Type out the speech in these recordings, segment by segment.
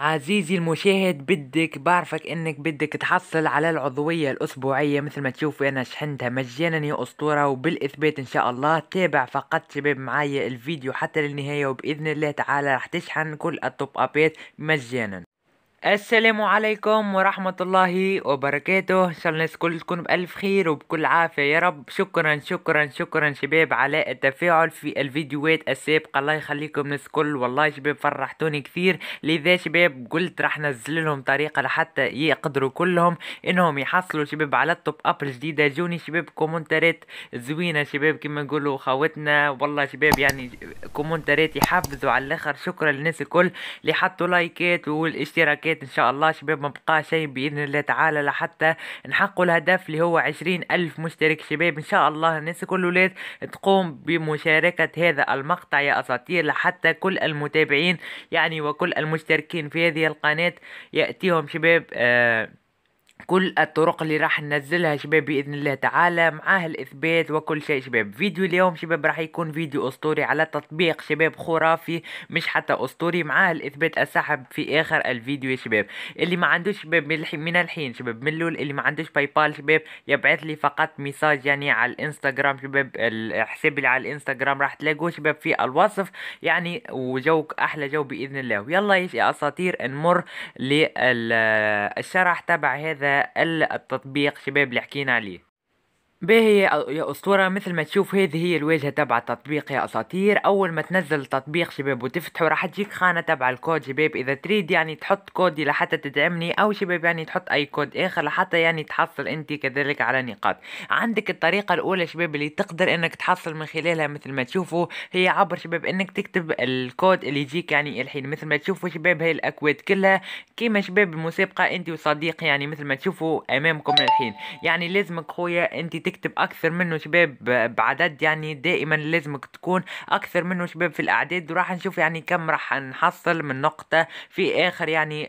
عزيزي المشاهد بدك بعرفك انك بدك تحصل على العضوية الاسبوعية مثل ما تشوفوا انا شحنتها مجانا يا اسطورة وبالاثبات ان شاء الله تابع فقط شباب معايا الفيديو حتى للنهاية وباذن الله تعالى رح تشحن كل التوب ابات مجانا السلام عليكم ورحمة الله وبركاته إن شاء الله الناس كل تكون بألف خير وبكل عافية يا رب شكرا شكرا شكرا شباب على التفاعل في الفيديوهات السابقة الله يخليكم الناس كل والله شباب فرحتوني كثير لذا شباب قلت راح نزل لهم طريقة لحتى يقدروا كلهم انهم يحصلوا شباب على التوب اب الجديدة جوني شباب كومنتات زوينة شباب كما نقولوا خواتنا والله شباب يعني كومنتات يحفزوا على الاخر شكرا للناس الكل اللي حطوا لايكات والاشتراكات حكيت ان شاء الله شباب ما بقى شيء باذن الله تعالى لحتى نحققوا الهدف اللي هو عشرين الف مشترك شباب ان شاء الله الناس كل الولاد تقوم بمشاركة هذا المقطع يا اساطير لحتى كل المتابعين يعني وكل المشتركين في هذه القناة يأتيهم شباب آه كل الطرق اللي راح ننزلها شباب باذن الله تعالى معاه الاثبات وكل شيء شباب فيديو اليوم شباب راح يكون فيديو اسطوري على تطبيق شباب خرافي مش حتى اسطوري معاه الاثبات السحب في اخر الفيديو يا شباب اللي ما عندوش شباب من الحين من الحين شباب من اللول اللي ما عندوش باي بال شباب يبعث لي فقط ميساج يعني على الانستغرام شباب الحساب اللي على الانستغرام راح تلاقوه شباب في الوصف يعني وجوك احلى جو باذن الله ويلا يا اساطير نمر للشرح تبع هذا التطبيق شباب اللي حكينا عليه باهي يا أسطورة مثل ما تشوف هذه هي الواجهة تبع التطبيق يا أساطير أول ما تنزل التطبيق شباب وتفتحه راح تجيك خانة تبع الكود شباب إذا تريد يعني تحط كودي لحتى تدعمني أو شباب يعني تحط أي كود آخر لحتى يعني تحصل أنت كذلك على نقاط عندك الطريقة الأولى شباب اللي تقدر أنك تحصل من خلالها مثل ما تشوفوا هي عبر شباب أنك تكتب الكود اللي يجيك يعني الحين مثل ما تشوفوا شباب هاي الأكواد كلها كيما شباب المسابقة أنت وصديق يعني مثل ما تشوفوا أمامكم الحين يعني لازمك خويا أنت تكتب اكثر منه شباب بعدد يعني دائما لازم تكون اكثر منه شباب في الاعداد وراح نشوف يعني كم راح نحصل من نقطة في اخر يعني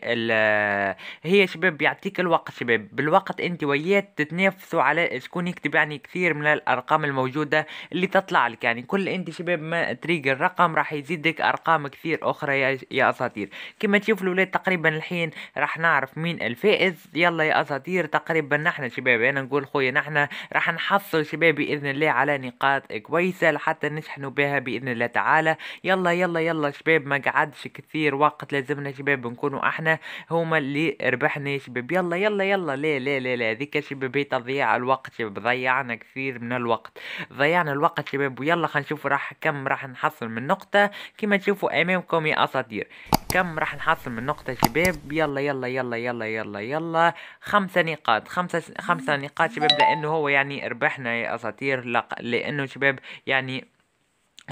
هي شباب يعطيك الوقت شباب بالوقت انت ويات تتنافسوا على شكون يكتب يعني كثير من الارقام الموجودة اللي تطلع لك يعني كل انت شباب ما تريق الرقم راح يزيدك ارقام كثير اخرى يا, يا اساطير كما تشوف الاولاد تقريبا الحين راح نعرف مين الفائز يلا يا اساطير تقريبا نحن شباب انا نقول خويا نحن راح حنحصل شباب باذن الله على نقاط كويسه لحتى نشحنوا بها باذن الله تعالى يلا يلا يلا شباب ما قعدش كثير وقت لازمنا شباب نكونوا احنا هما اللي ربحنا شباب يلا يلا يلا لا لا لا لا هذيك شباب هي تضييع الوقت شباب ضيعنا كثير من الوقت ضيعنا الوقت شباب ويلا نشوف راح كم راح نحصل من نقطه كما تشوفوا امامكم يا اساطير كم راح نحصل من نقطة شباب يلا يلا يلا يلا يلا يلا خمسة نقاط خمسة خمسة نقاط شباب لأنه هو يعني ربحنا يا أساطير لأنه شباب يعني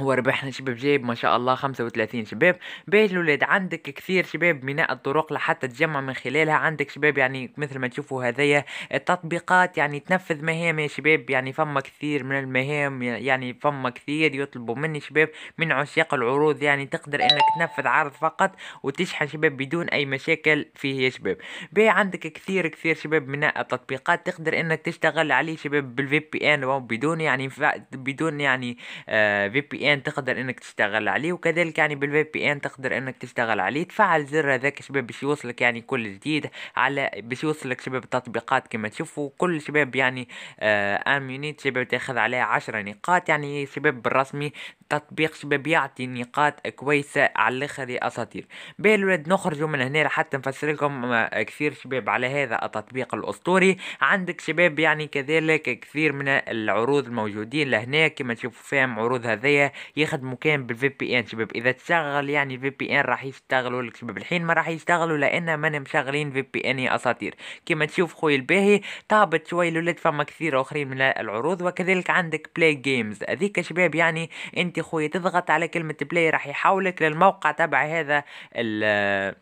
هو ربحنا شباب جايب ما شاء الله 35 شباب بيت الولاد عندك كثير شباب بناء الطرق لحتى تجمع من خلالها عندك شباب يعني مثل ما تشوفوا هذايا التطبيقات يعني تنفذ مهام يا شباب يعني فما كثير من المهام يعني فما كثير يطلبوا مني شباب من عشاق العروض يعني تقدر انك تنفذ عرض فقط وتشحن شباب بدون اي مشاكل فيه يا شباب بي عندك كثير كثير شباب من التطبيقات تقدر انك تشتغل عليه شباب بالفي بي ان بدون يعني بدون يعني آه في بي إيه ان تقدر انك تشتغل عليه وكذلك يعني بالفي بي إيه ان تقدر انك تشتغل عليه تفعل زر هذاك شباب باش يوصلك يعني كل جديد على باش يوصلك شباب التطبيقات كما تشوفوا كل شباب يعني آه امينيت شباب تاخذ عليه عشرة نقاط يعني شباب بالرسمي تطبيق شباب يعطي نقاط كويسة على الاخر يا اساطير بالولد نخرجوا من هنا حتى نفسر لكم آه، كثير شباب على هذا التطبيق الاسطوري عندك شباب يعني كذلك كثير من العروض الموجودين لهنا كما تشوفوا فيهم عروض هذية يخدموا كان بالفي بي ان شباب اذا تشغل يعني الفي بي ان راح يشتغلوا لك شباب الحين ما راح يشتغلوا لان ما مشغلين في بي ان يا اساطير كما تشوف خويا الباهي طابت شوي الولاد فما كثير اخرين من العروض وكذلك عندك بلاي جيمز هذيك شباب يعني انت خويا تضغط على كلمه بلاي راح يحولك للموقع تبع هذا ال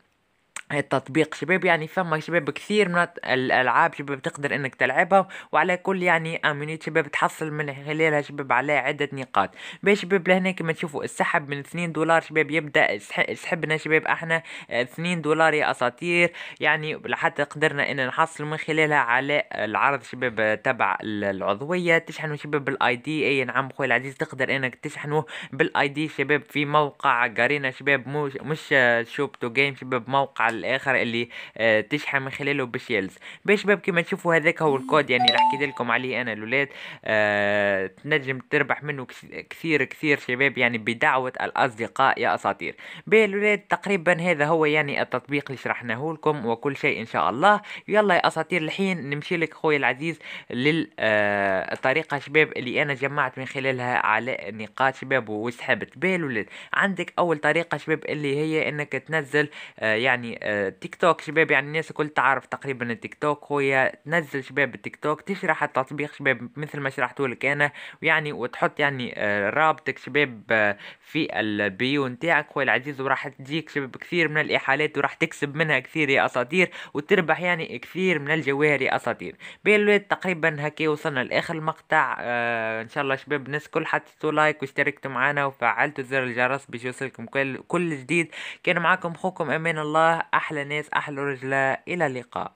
التطبيق يعني شباب يعني فما شباب كثير من الالعاب شباب تقدر انك تلعبها وعلى كل يعني امنيت شباب تحصل من خلالها شباب على عدة نقاط باش شباب لهنا كما تشوفوا السحب من 2 دولار شباب يبدا سحبنا شباب احنا 2 آه، دولار يا اساطير يعني حتى قدرنا ان نحصل من خلالها على العرض شباب تبع العضوية تشحنوا شباب بالاي دي اي نعم خويا العزيز تقدر انك تشحنوه بالاي دي شباب في موقع جارينا شباب مش شوب تو جيم شباب موقع الاخر اللي آه، تشحن من خلاله باش يلز بيا شباب كيما تشوفوا هذاك هو الكود يعني اللي حكيت لكم عليه انا الاولاد آه، تنجم تربح منه كثير كثير شباب يعني بدعوه الاصدقاء يا اساطير بيا الاولاد تقريبا هذا هو يعني التطبيق اللي شرحناه لكم وكل شيء ان شاء الله يلا يا اساطير الحين نمشي لك خويا العزيز للطريقه آه، شباب اللي انا جمعت من خلالها على نقاط شباب وسحبت بيا الاولاد عندك اول طريقه شباب اللي هي انك تنزل يعني تيك توك شباب يعني الناس الكل تعرف تقريبا التيك توك هي تنزل شباب التيك توك تشرح التطبيق شباب مثل ما شرحته لك انا ويعني وتحط يعني آه، رابطك شباب آه، في البيو نتاعك خويا العزيز وراح تجيك شباب كثير من الاحالات وراح تكسب منها كثير يا اساطير وتربح يعني كثير من الجواهر يا اساطير بالولاد تقريبا هكا وصلنا لاخر المقطع آه ان شاء الله شباب الناس كل حطيتوا لايك واشتركتوا معنا وفعلتوا زر الجرس باش يوصلكم كل كل جديد كان معاكم خوكم امان الله أحلى ناس أحلى رجلاء إلى اللقاء